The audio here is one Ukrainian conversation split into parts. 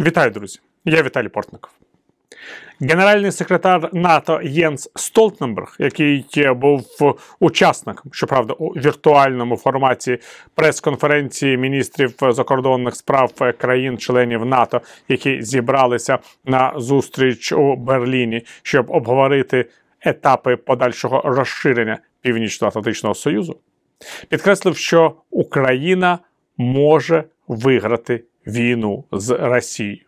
Вітаю, друзі! Я Віталій Портников. Генеральний секретар НАТО Єнс Столтенберг, який був учасником, щоправда, у віртуальному форматі прес-конференції міністрів закордонних справ країн-членів НАТО, які зібралися на зустріч у Берліні, щоб обговорити етапи подальшого розширення Північно-Атлантичного Союзу, підкреслив, що Україна може виграти війну з Росією.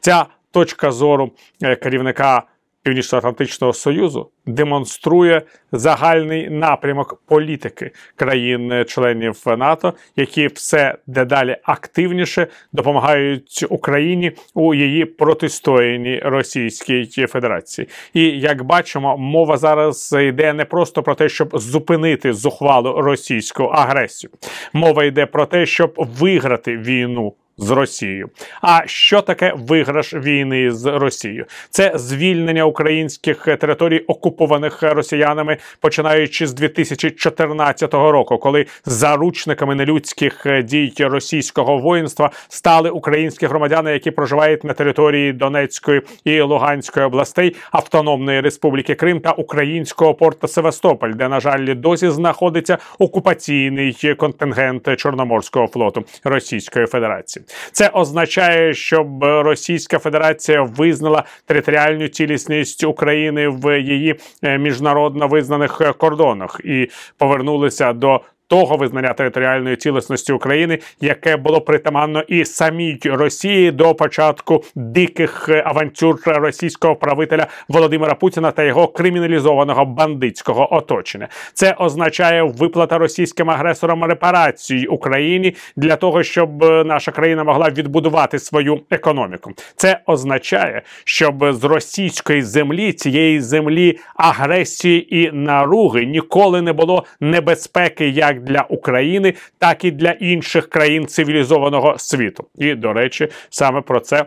Ця точка зору е, керівника Північно-Атлантичного Союзу демонструє загальний напрямок політики країн-членів НАТО, які все дедалі активніше допомагають Україні у її протистоянні Російській Федерації. І як бачимо, мова зараз йде не просто про те, щоб зупинити зухвалу російську агресію мова йде про те, щоб виграти війну з Росією. А що таке виграш війни з Росією? Це звільнення українських територій, окупованих росіянами, починаючи з 2014 року, коли заручниками нелюдських дій російського воїнства стали українські громадяни, які проживають на території Донецької і Луганської областей, автономної республіки Крим та Українського порта Севастополь, де на жаль досі знаходиться окупаційний контингент Чорноморського флоту Російської Федерації. Це означає, щоб Російська Федерація визнала територіальну цілісність України в її е, міжнародно визнаних е, кордонах і повернулися до того визнання територіальної цілісності України, яке було притаманно і самій Росії до початку диких е, авантюр російського правителя Володимира Путіна та його криміналізованого бандитського оточення. Це означає виплата російським агресорам репарацій Україні для того, щоб е, наша країна могла відбудувати свою економіку. Це означає, щоб з російської землі цієї землі агресії і наруги ніколи не було небезпеки як для України, так і для інших країн цивілізованого світу. І до речі, саме про це.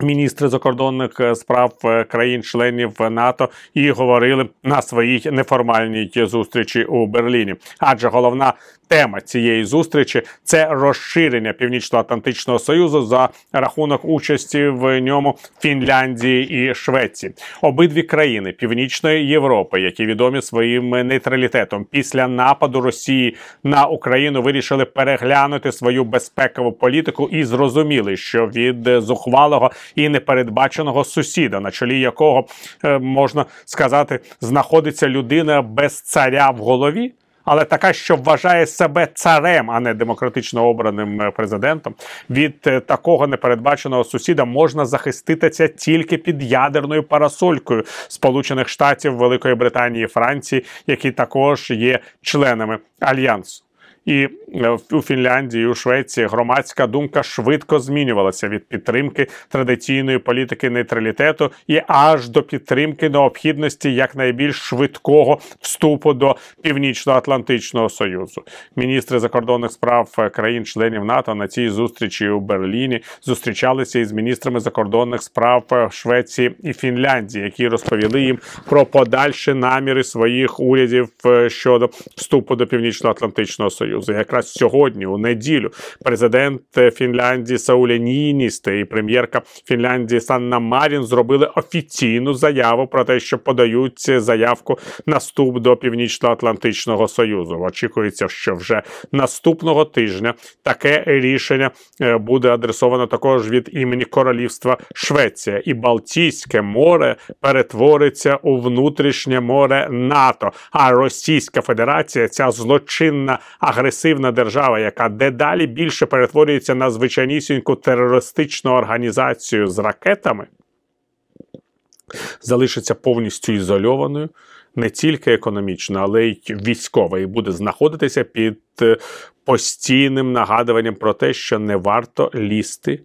Міністри закордонних е, справ е, країн-членів НАТО і говорили на своїй неформальній зустрічі у Берліні. Адже головна тема цієї зустрічі це розширення північно-атлантичного союзу за рахунок участі в ньому Фінляндії і Швеції. Обидві країни Північної Європи, які відомі своїм нейтралітетом після нападу Росії на Україну, вирішили переглянути свою безпекову політику і зрозуміли, що від зухвалого і непередбаченого сусіда, на чолі якого е, можна сказати, знаходиться людина без царя в голові але така, що вважає себе царем, а не демократично обраним е, президентом. Від е, такого непередбаченого сусіда можна захиститися тільки під ядерною парасолькою Сполучених Штатів, Великої Британії і Франції, які також є членами альянсу. І е, у Фінляндії, і у Швеції громадська думка швидко змінювалася від підтримки традиційної політики нейтралітету і аж до підтримки необхідності якнайбільш швидкого вступу до північно-атлантичного союзу. Міністри закордонних справ е, країн-членів НАТО на цій зустрічі у Берліні зустрічалися із міністрами закордонних справ е, Швеції і Фінляндії, які розповіли їм про подальші наміри своїх урядів щодо вступу до північно-атлантичного союзу. Євросоюзу. Якраз сьогодні, у неділю, президент Фінляндії Саулі Ніністе і прем'єрка Фінляндії Санна Марін зробили офіційну заяву про те, що подають заявку на вступ до Північно-Атлантичного Союзу. Очікується, що вже наступного тижня таке рішення е, буде адресовано також від імені Королівства Швеція і Балтійське море перетвориться у внутрішнє море НАТО. А Російська Федерація, ця злочинна агресія, агресивна держава, яка дедалі більше перетворюється на звичайнісіньку терористичну організацію з ракетами, залишиться повністю ізольованою не тільки економічно, але й військово, і буде знаходитися під е, постійним нагадуванням про те, що не варто лізти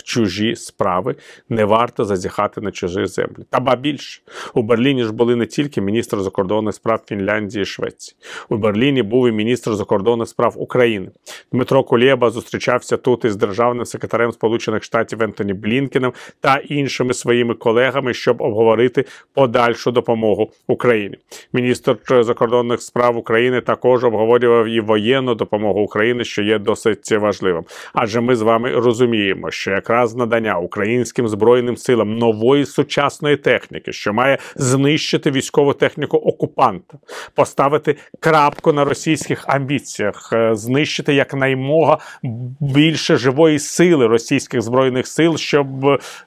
в чужі справи, не варто зазіхати на чужі землі. Та ба більше у Берліні ж були не тільки міністр закордонних справ Фінляндії і Швеції. У Берліні був і міністр закордонних справ України. Дмитро Кулєба зустрічався тут із державним секретарем Сполучених Штатів Ентоні Блінкеном та іншими своїми колегами, щоб обговорити подальшу допомогу Україні. Міністр закордонних справ України також обговорював і воєнну допомогу України, що є досить важливим. Адже ми з вами розуміємо, що як якраз надання українським збройним силам нової сучасної техніки, що має знищити військову техніку окупанта, поставити крапку на російських амбіціях, е, знищити якнаймога більше живої сили російських збройних сил, щоб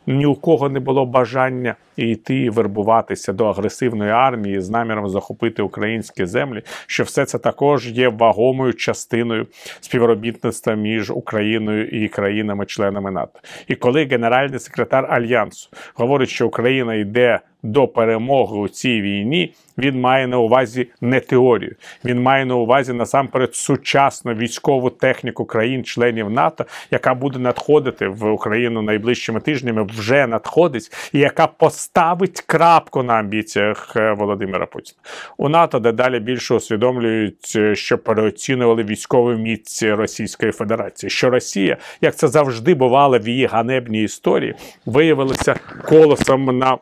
ні у кого не було бажання і йти вербуватися до агресивної армії з наміром захопити українські землі, що все це також є вагомою частиною співробітництва між Україною і країнами-членами НАТО. І коли генеральний секретар Альянсу говорить, що Україна йде до перемоги у цій війні, він має на увазі не теорію. Він має на увазі насамперед сучасну військову техніку країн-членів НАТО, яка буде надходити в Україну найближчими тижнями, вже надходить, і яка поставить крапку на амбіціях е, Володимира Путіна. У НАТО дедалі більше усвідомлюють, е, що переоцінювали військову міць Російської Федерації, що Росія, як це завжди бувало в її ганебній історії, виявилася колосом на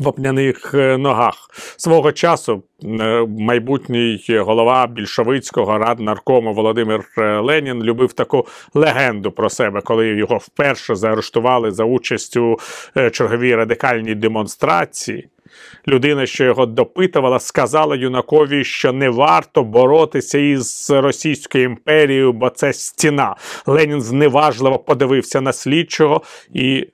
вапняних е, ногах. Свого часу е, майбутній голова більшовицького рад наркому Володимир е, Ленін любив таку легенду про себе, коли його вперше заарештували за участь у черговій радикальній демонстрації. Людина, що його допитувала, сказала юнакові, що не варто боротися із Російською імперією, бо це стіна. Ленін зневажливо подивився на слідчого і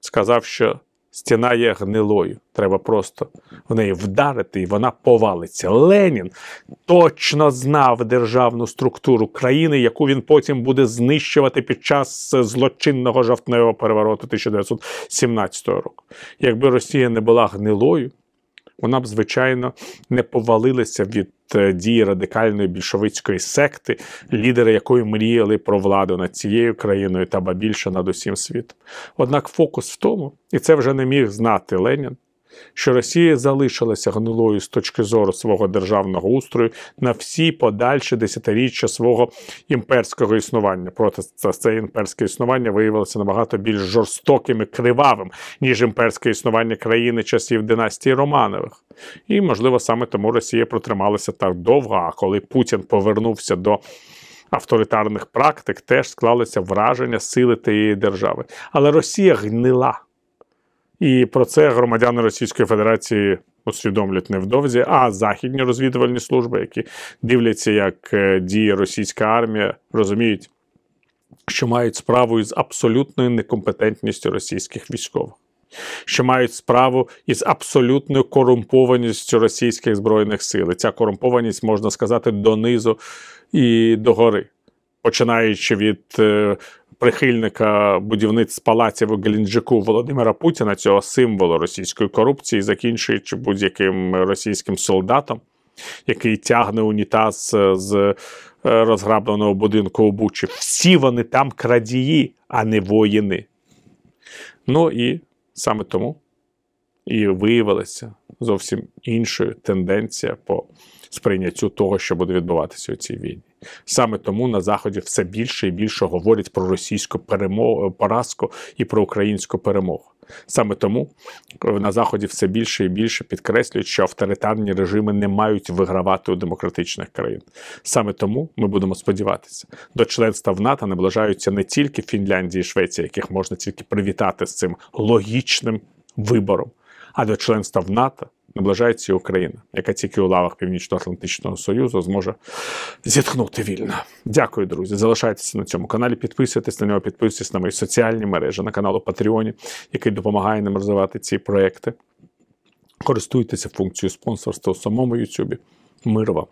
сказав, що стіна є гнилою. Треба просто в неї вдарити, і вона повалиться. Ленін точно знав державну структуру країни, яку він потім буде знищувати під час злочинного жовтневого перевороту 1917 року. Якби Росія не була гнилою вона б, звичайно, не повалилася від е, дії радикальної більшовицької секти, лідери якої мріяли про владу над цією країною та ба більше над усім світом. Однак фокус в тому, і це вже не міг знати Ленін що Росія залишилася гнилою з точки зору свого державного устрою на всі подальші десятиріччя свого імперського існування. Проте це імперське існування виявилося набагато більш жорстоким і кривавим, ніж імперське існування країни часів династії Романових. І, можливо, саме тому Росія протрималася так довго. А коли Путін повернувся до... Авторитарних практик теж склалося враження сили тієї держави, але Росія гнила. І про це громадяни Російської Федерації усвідомлять невдовзі. А західні розвідувальні служби, які дивляться, як е, діє російська армія, розуміють, що мають справу із абсолютною некомпетентністю російських військових. Що мають справу із абсолютною корумпованістю російських збройних сил. Ця корумпованість можна сказати донизу і догори починаючи від е, прихильника будівництв палаців у Гелінджику Володимира Путіна, цього символу російської корупції, закінчуючи будь-яким російським солдатом, який тягне унітаз е, з е, розграбленого будинку у Бучі. Всі вони там крадії, а не воїни. Ну і саме тому і виявилася зовсім іншою тенденція по сприйняттю того, що буде відбуватися у цій війні. Саме тому на заході все більше і більше говорять про російську перемогу поразку і про українську перемогу. Саме тому на заході все більше і більше підкреслюють, що авторитарні режими не мають вигравати у демократичних країн. Саме тому ми будемо сподіватися, до членства в НАТО наближаються не тільки Фінляндія і Швеція, яких можна тільки привітати з цим логічним вибором, а до членства в НАТО наближається і Україна, яка тільки у лавах Північно-Атлантичного Союзу зможе зітхнути вільно. Дякую, друзі. Залишайтеся на цьому каналі. Підписуйтесь на нього, підписуйтесь на мої соціальні мережі, на каналу у Патреоні, який допомагає нам розвивати ці проекти. Користуйтеся функцією спонсорства у самому Ютубі. Мир вам!